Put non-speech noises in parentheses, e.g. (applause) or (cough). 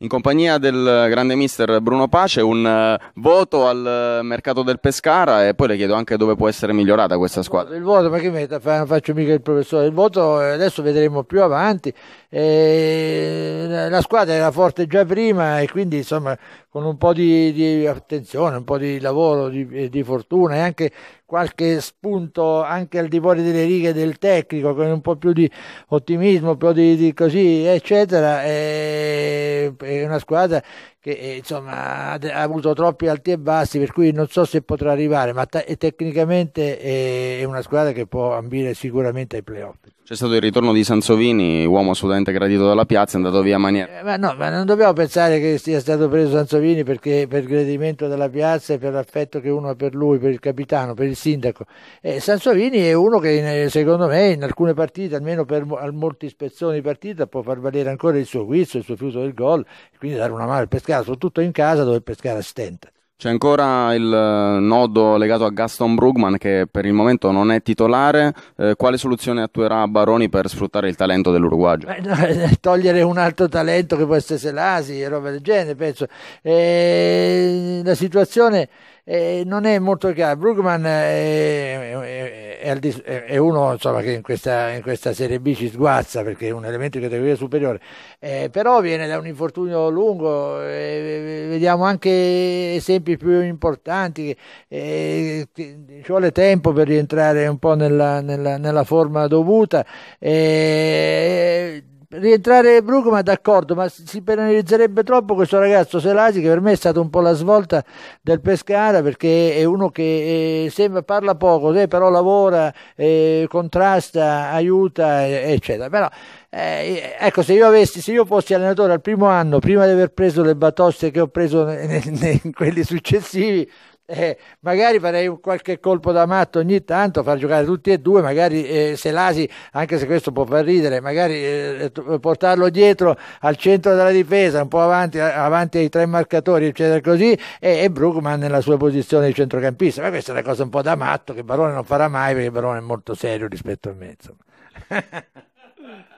in compagnia del grande mister Bruno Pace, un uh, voto al uh, mercato del Pescara e poi le chiedo anche dove può essere migliorata questa squadra. Il voto, ma che metta, faccio mica il professore, il voto eh, adesso vedremo più avanti. Eh, la squadra era forte già prima e quindi insomma con un po' di, di attenzione, un po' di lavoro, di, di, fortuna e anche qualche spunto anche al di fuori delle righe del tecnico con un po' più di ottimismo, un po' di, di così eccetera, eh, è, una squadra che eh, insomma, ha, avuto troppi alti e bassi, per cui non so se potrà arrivare, ma te- eh, tecnicamente eh, è una squadra che può ambire sicuramente ai playoff. C'è stato il ritorno di Sansovini, uomo assolutamente gradito dalla piazza, è andato via maniera. Eh, ma no, ma non dobbiamo pensare che sia stato preso Sansovini perché per gradimento della piazza e per l'affetto che uno ha per lui, per il capitano, per il sindaco. Eh, Sansovini è uno che secondo me in alcune partite, almeno per molti spezzoni di partita, può far valere ancora il suo guizzo, il suo fiuto del gol, e quindi dare una mano al pescato altro, tutto in casa dove pescare stente. C'è ancora il eh, nodo legato a Gaston Brugman che per il momento non è titolare. Eh, quale soluzione attuerà Baroni per sfruttare il talento dell'Uruguagio? No, eh, (laughs) togliere un altro talento che può essere Selasi e roba del genere, penso. Eh, la situazione eh, non è molto chiara. Brugman è, è, è è, di, è uno insomma, che in questa, in questa, Serie B ci sguazza perché è un elemento di categoria superiore, eh, però viene da un infortunio lungo, eh, vediamo anche esempi più importanti, eh, ci vuole tempo per rientrare un po' nella, nella, nella forma dovuta. Eh, rientrare Bruco ma d'accordo, ma si penalizzerebbe troppo questo ragazzo Selasi che per me è stata un po' la svolta del Pescara perché è uno che eh, sembra, parla poco, però lavora, eh, contrasta, aiuta, eccetera. Però, eh, ecco, se io, avessi, se io fossi allenatore al primo anno, prima di aver preso le batoste che ho preso in (laughs) quelli successivi, eh, magari farei un qualche colpo da matto ogni tanto, far giocare tutti e due, magari eh, l'asi, anche se questo può far ridere, magari eh, portarlo dietro al centro della difesa, un po' avanti, avanti ai tre marcatori, eccetera, così, e, e Brugman nella sua posizione di centrocampista. Ma questa è una cosa un po' da matto che Barone non farà mai perché Barone è molto serio rispetto a me. (laughs)